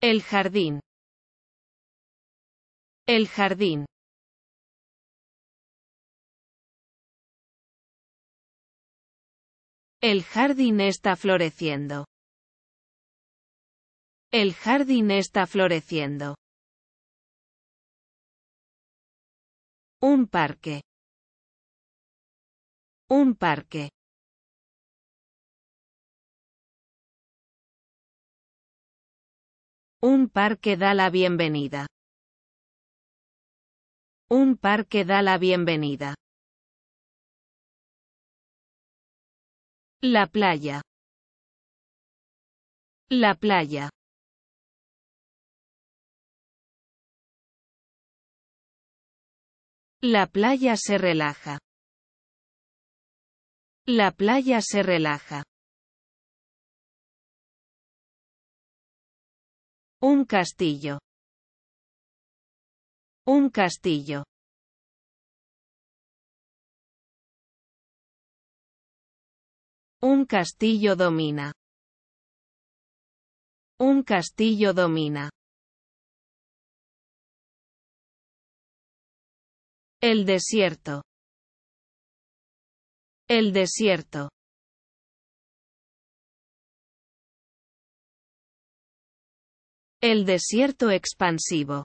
El jardín. El jardín. El jardín está floreciendo. El jardín está floreciendo. Un parque. Un parque. Un parque da la bienvenida. Un parque da la bienvenida. La playa. La playa. La playa se relaja. La playa se relaja. Un castillo. Un castillo. Un castillo domina. Un castillo domina. El desierto. El desierto. El desierto expansivo.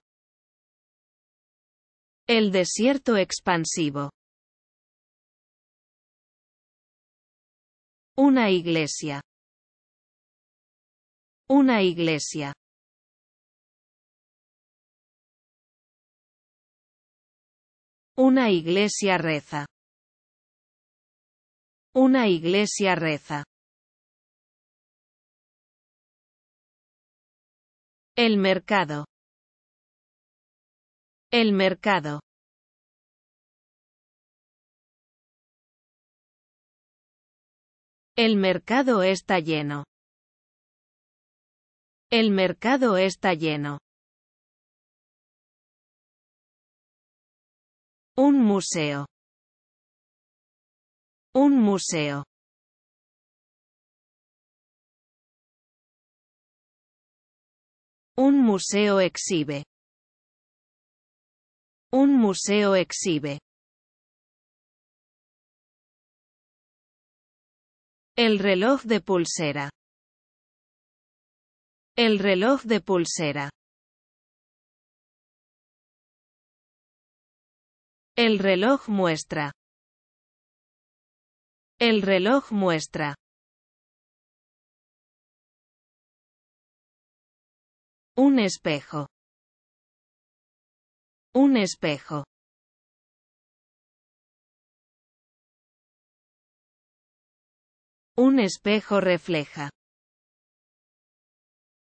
El desierto expansivo. Una iglesia. Una iglesia. Una iglesia reza. Una iglesia reza. El mercado. El mercado. El mercado está lleno. El mercado está lleno. Un museo. Un museo. Un museo exhibe. Un museo exhibe. El reloj de pulsera. El reloj de pulsera. El reloj muestra. El reloj muestra. Un espejo. Un espejo. Un espejo refleja.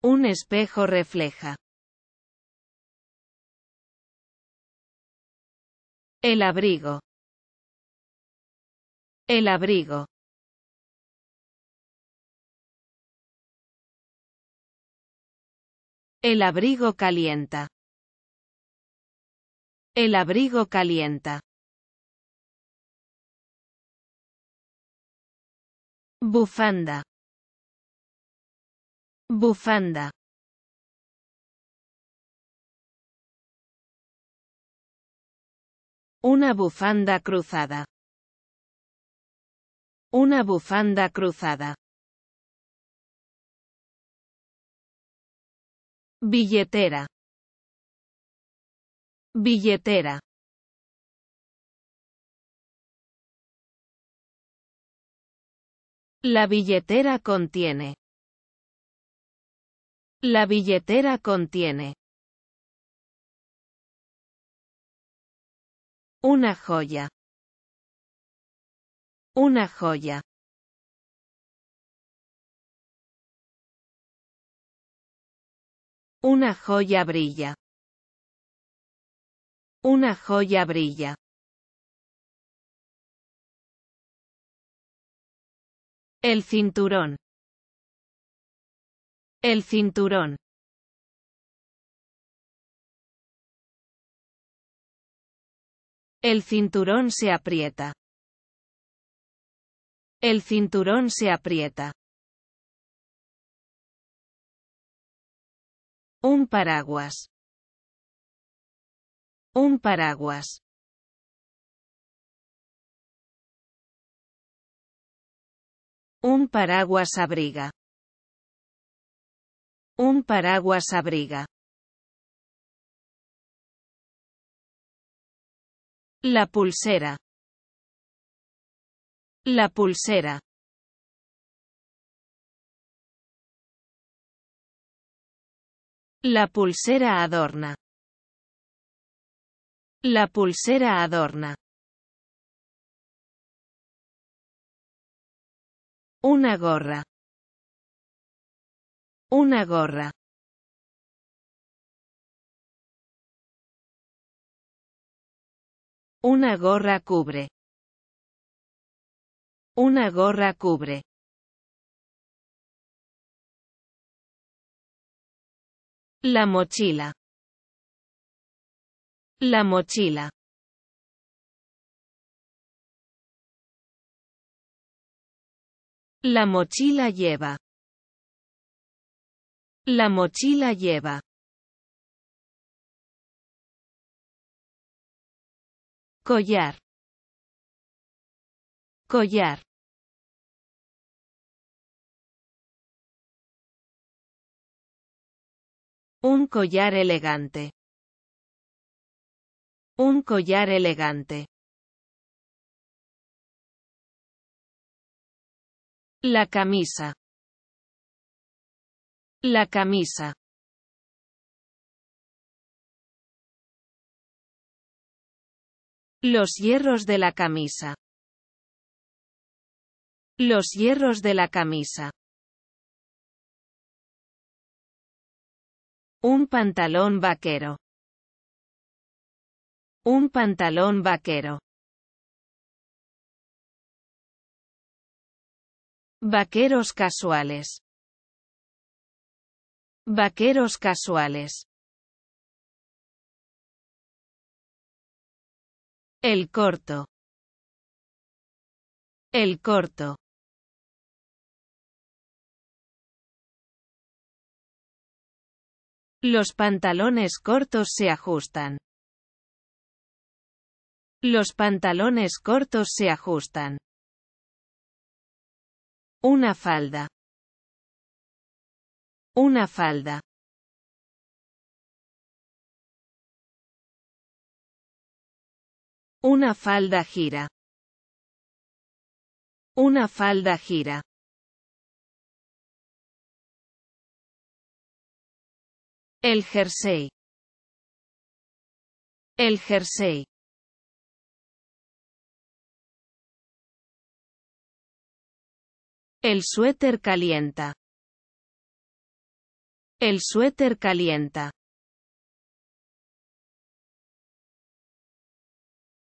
Un espejo refleja. El abrigo. El abrigo. El abrigo calienta. El abrigo calienta. Bufanda. Bufanda. Una bufanda cruzada. Una bufanda cruzada. billetera billetera La billetera contiene La billetera contiene Una joya una joya Una joya brilla. Una joya brilla. El cinturón. El cinturón. El cinturón se aprieta. El cinturón se aprieta. Un paraguas. Un paraguas. Un paraguas abriga. Un paraguas abriga. La pulsera. La pulsera. La pulsera adorna. La pulsera adorna. Una gorra. Una gorra. Una gorra cubre. Una gorra cubre. La mochila. La mochila. La mochila lleva. La mochila lleva. Collar. Collar. Un collar elegante. Un collar elegante. La camisa. La camisa. Los hierros de la camisa. Los hierros de la camisa. Un pantalón vaquero. Un pantalón vaquero. Vaqueros casuales. Vaqueros casuales. El corto. El corto. Los pantalones cortos se ajustan. Los pantalones cortos se ajustan. Una falda. Una falda. Una falda gira. Una falda gira. El jersey. El jersey. El suéter calienta. El suéter calienta.